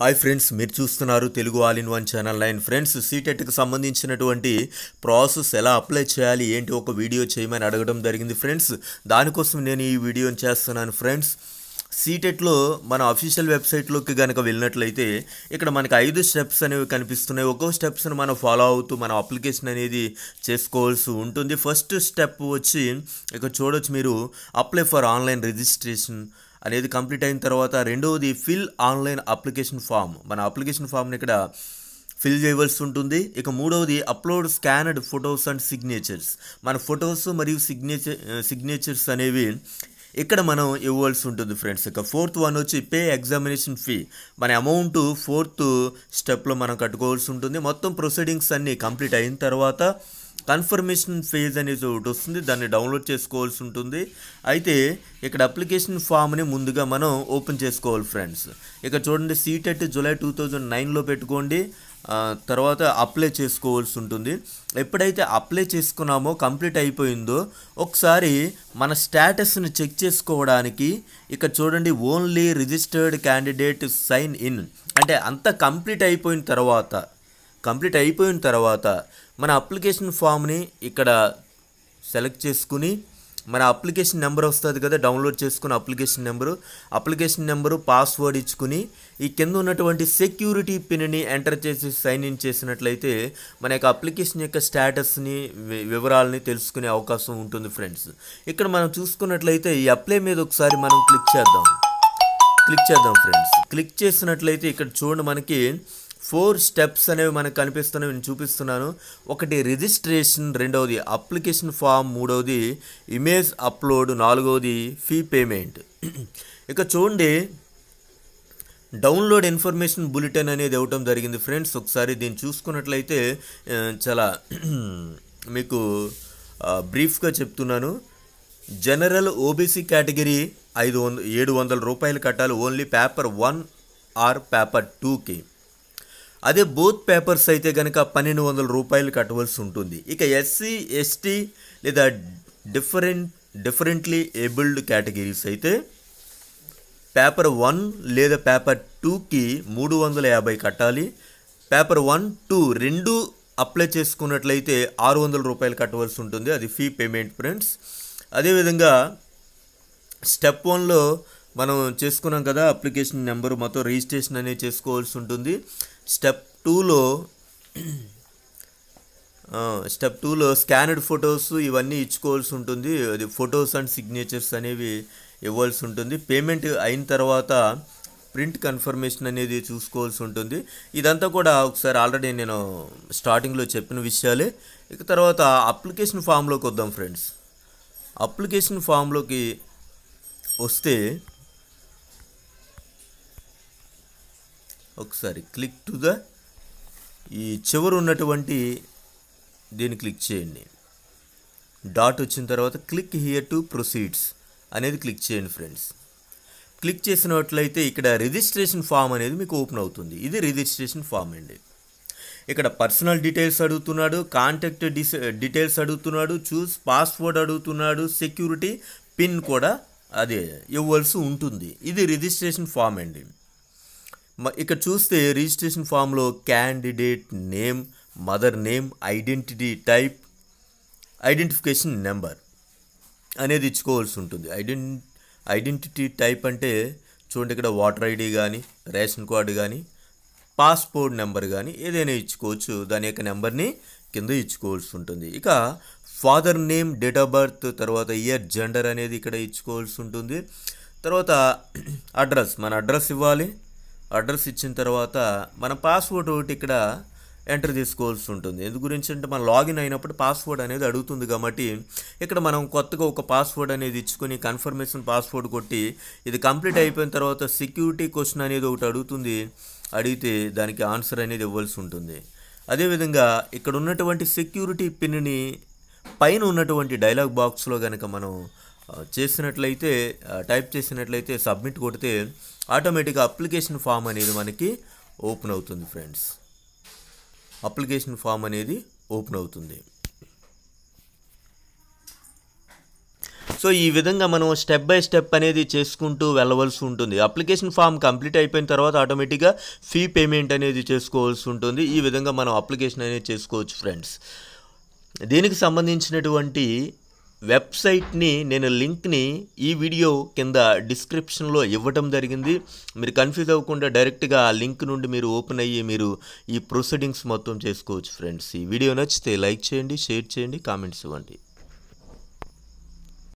hi friends మీరు చూస్తున్నారు Telugu all in one channel nine friends సీటెట్కి e సంబంధించినటువంటి ప్రాసెస్ ఎలా అప్లై చేయాలి ఏంటి ఒక వీడియో చేయమని అడగడం జరిగింది ఫ్రెండ్స్ దానికోసం నేను ఈ వీడియోని చేస్తున్నాను ఫ్రెండ్స్ సీటెట్లో e మన అఫీషియల్ వెబ్సైట్లోకి కనుక వెళ్ళినట్లయితే ఇక్కడ మనకి ఐదు స్టెప్స్ అనేవి కనిపిస్తున్నాయి ఒక్కో స్టెప్స్ని మనం ఫాలో అవుతూ మన అప్లికేషన్ అనేది చేసుకోవాల్సి ఉంటుంది ఫస్ట్ స్టెప్ వచ్చి ఇక్కడ చూడొచ్చు మీరు అప్లై ఫర్ ఆన్లైన్ రిజిస్ట్రేషన్ అనేది కంప్లీట్ అయిన తర్వాత రెండవది ఫిల్ ఆన్లైన్ అప్లికేషన్ ఫామ్ మన అప్లికేషన్ ఫామ్ని ఇక్కడ ఫిల్ చేయవలసి ఉంటుంది ఇక మూడవది upload scanned photos and signatures మన ఫొటోస్ మరియు సిగ్నేచర్ సిగ్నేచర్స్ అనేవి ఇక్కడ మనం ఇవ్వాల్సి ఉంటుంది ఫ్రెండ్స్ ఇక ఫోర్త్ వన్ వచ్చి పే ఎగ్జామినేషన్ ఫీ మన అమౌంట్ ఫోర్త్ స్టెప్లో మనం కట్టుకోవాల్సి ఉంటుంది మొత్తం ప్రొసీడింగ్స్ అన్నీ కంప్లీట్ అయిన తర్వాత కన్ఫర్మేషన్ ఫేజ్ అనేది ఒకటి వస్తుంది దాన్ని డౌన్లోడ్ చేసుకోవాల్సి ఉంటుంది అయితే ఇక్కడ అప్లికేషన్ ఫామ్ని ముందుగా మనం ఓపెన్ చేసుకోవాలి ఫ్రెండ్స్ ఇక్కడ చూడండి సీటెట్ జూలై టూ థౌజండ్ నైన్లో పెట్టుకోండి తర్వాత అప్లై చేసుకోవాల్సి ఉంటుంది ఎప్పుడైతే అప్లై చేసుకున్నామో కంప్లీట్ అయిపోయిందో ఒకసారి మన స్టేటస్ని చెక్ చేసుకోవడానికి ఇక్కడ చూడండి only registered candidate sign in అంటే అంత కంప్లీట్ అయిపోయిన తర్వాత కంప్లీట్ అయిపోయిన తర్వాత మన అప్లికేషన్ ఫామ్ని ఇక్కడ సెలెక్ట్ చేసుకుని మన అప్లికేషన్ నెంబర్ వస్తుంది కదా డౌన్లోడ్ చేసుకున్న application number application number password ఇచ్చుకుని ఈ కింద ఉన్నటువంటి సెక్యూరిటీ పిన్ని ఎంటర్ చేసి సైన్ ఇన్ చేసినట్లయితే మన యొక్క అప్లికేషన్ యొక్క స్టేటస్ని వివరాలని తెలుసుకునే అవకాశం ఉంటుంది ఫ్రెండ్స్ ఇక్కడ మనం చూసుకున్నట్లయితే ఈ అప్లై మీద ఒకసారి మనం క్లిక్ చేద్దాం క్లిక్ చేద్దాం ఫ్రెండ్స్ క్లిక్ చేసినట్లయితే ఇక్కడ చూడండి మనకి ఫోర్ స్టెప్స్ అనేవి మనకు కనిపిస్తున్నాయి నేను చూపిస్తున్నాను ఒకటి రిజిస్ట్రేషన్ రెండవది అప్లికేషన్ ఫామ్ మూడవది ఇమేజ్ అప్లోడ్ నాలుగవది ఫీ పేమెంట్ ఇక చూడండి డౌన్లోడ్ ఇన్ఫర్మేషన్ బులెటిన్ అనేది ఇవ్వటం జరిగింది ఫ్రెండ్స్ ఒకసారి దీన్ని చూసుకున్నట్లయితే చాలా మీకు బ్రీఫ్గా చెప్తున్నాను జనరల్ ఓబీసీ కేటగిరీ ఐదు వంద ఏడు వందల రూపాయలు కట్టాలి only paper one or paper టూకి అదే బోత్ పేపర్స్ అయితే కనుక పన్నెండు వందల రూపాయలు కట్టవలసి ఉంటుంది ఇక ఎస్సీ ఎస్టీ లేదా డిఫరెంట్ డిఫరెంట్లీ ఏబుల్డ్ కేటగిరీస్ అయితే పేపర్ వన్ లేదా పేపర్ టూకి మూడు వందల యాభై కట్టాలి పేపర్ వన్ టూ రెండు అప్లై చేసుకున్నట్లయితే ఆరు వందల రూపాయలు కట్టవలసి ఉంటుంది అది ఫీ పేమెంట్ ఫ్రెండ్స్ అదేవిధంగా స్టెప్ వన్లో మనం చేసుకున్నాం కదా అప్లికేషన్ నెంబర్ మొత్తం రిజిస్ట్రేషన్ అనేది చేసుకోవాల్సి ఉంటుంది స్టెప్ టూలో స్టెప్ టూలో స్కానర్డ్ ఫొటోస్ ఇవన్నీ ఇచ్చుకోవాల్సి ఉంటుంది అది ఫొటోస్ అండ్ సిగ్నేచర్స్ అనేవి ఇవ్వాల్సి ఉంటుంది పేమెంట్ అయిన తర్వాత ప్రింట్ కన్ఫర్మేషన్ అనేది చూసుకోవాల్సి ఉంటుంది ఇదంతా కూడా ఒకసారి ఆల్రెడీ నేను స్టార్టింగ్లో చెప్పిన విషయాలే ఇక తర్వాత అప్లికేషన్ ఫామ్లోకి వద్దాం ఫ్రెండ్స్ అప్లికేషన్ ఫామ్లోకి వస్తే ఒకసారి క్లిక్ టు ద ఈ చివరి ఉన్నటువంటి దీన్ని క్లిక్ చేయండి డాట్ వచ్చిన తర్వాత క్లిక్ హియర్ టు ప్రొసీడ్స్ అనేది క్లిక్ చేయండి ఫ్రెండ్స్ క్లిక్ చేసినట్లయితే ఇక్కడ రిజిస్ట్రేషన్ ఫామ్ అనేది మీకు ఓపెన్ అవుతుంది ఇది రిజిస్ట్రేషన్ ఫామ్ అండి ఇక్కడ పర్సనల్ డీటెయిల్స్ అడుగుతున్నాడు కాంటాక్ట్ డీటెయిల్స్ అడుగుతున్నాడు చూస్ పాస్వర్డ్ అడుగుతున్నాడు సెక్యూరిటీ పిన్ కూడా అదే ఇవ్వాల్సి ఉంటుంది ఇది రిజిస్ట్రేషన్ ఫామ్ అండి ఇక్కడ చూస్తే రిజిస్ట్రేషన్ ఫామ్లో candidate name mother name identity type identification number అనేది ఇచ్చుకోవాల్సి ఉంటుంది ఐడెంటి ఐడెంటిటీ టైప్ అంటే చూడండి ఇక్కడ వాటర్ ఐడి కానీ రేషన్ కార్డు కానీ పాస్పోర్ట్ నెంబర్ కానీ ఏదైనా ఇచ్చుకోవచ్చు దాని యొక్క నెంబర్ని కింద ఇచ్చుకోవాల్సి ఉంటుంది ఇక father name date of birth తర్వాత ఇయర్ జెండర్ అనేది ఇక్కడ ఇచ్చుకోవాల్సి ఉంటుంది తర్వాత అడ్రస్ మన అడ్రస్ ఇవ్వాలి అడ్రస్ ఇచ్చిన తర్వాత మన పాస్వర్డ్ ఒకటి ఇక్కడ ఎంటర్ చేసుకోవాల్సి ఉంటుంది ఎందు గురించి అంటే మనం లాగిన్ అయినప్పుడు పాస్వర్డ్ అనేది అడుగుతుంది కాబట్టి ఇక్కడ మనం కొత్తగా ఒక పాస్వర్డ్ అనేది ఇచ్చుకొని కన్ఫర్మేషన్ పాస్వర్డ్ కొట్టి ఇది కంప్లీట్ అయిపోయిన తర్వాత సెక్యూరిటీ క్వశ్చన్ అనేది ఒకటి అడుగుతుంది అడిగితే దానికి ఆన్సర్ అనేది ఇవ్వాల్సి ఉంటుంది అదేవిధంగా ఇక్కడ ఉన్నటువంటి సెక్యూరిటీ పిన్ని పైన ఉన్నటువంటి డైలాగ్ బాక్స్లో కనుక మనం చేసినట్లయితే టైప్ చేసినట్లయితే సబ్మిట్ కొడితే ఆటోమేటిక్గా అప్లికేషన్ ఫామ్ అనేది మనకి ఓపెన్ అవుతుంది ఫ్రెండ్స్ అప్లికేషన్ ఫామ్ అనేది ఓపెన్ అవుతుంది సో ఈ విధంగా మనం స్టెప్ బై స్టెప్ అనేది చేసుకుంటూ వెళ్ళవలసి ఉంటుంది అప్లికేషన్ ఫామ్ కంప్లీట్ అయిపోయిన తర్వాత ఆటోమేటిక్గా ఫీ పేమెంట్ అనేది చేసుకోవాల్సి ఉంటుంది ఈ విధంగా మనం అప్లికేషన్ అనేది చేసుకోవచ్చు ఫ్రెండ్స్ దీనికి సంబంధించినటువంటి వెబ్సైట్ని నేను లింక్ని ఈ వీడియో కింద డిస్క్రిప్షన్లో ఇవ్వటం జరిగింది మీరు కన్ఫ్యూజ్ అవ్వకుండా డైరెక్ట్గా ఆ లింక్ నుండి మీరు ఓపెన్ అయ్యి మీరు ఈ ప్రొసీడింగ్స్ మొత్తం చేసుకోవచ్చు ఫ్రెండ్స్ ఈ వీడియో నచ్చితే లైక్ చేయండి షేర్ చేయండి కామెంట్స్ ఇవ్వండి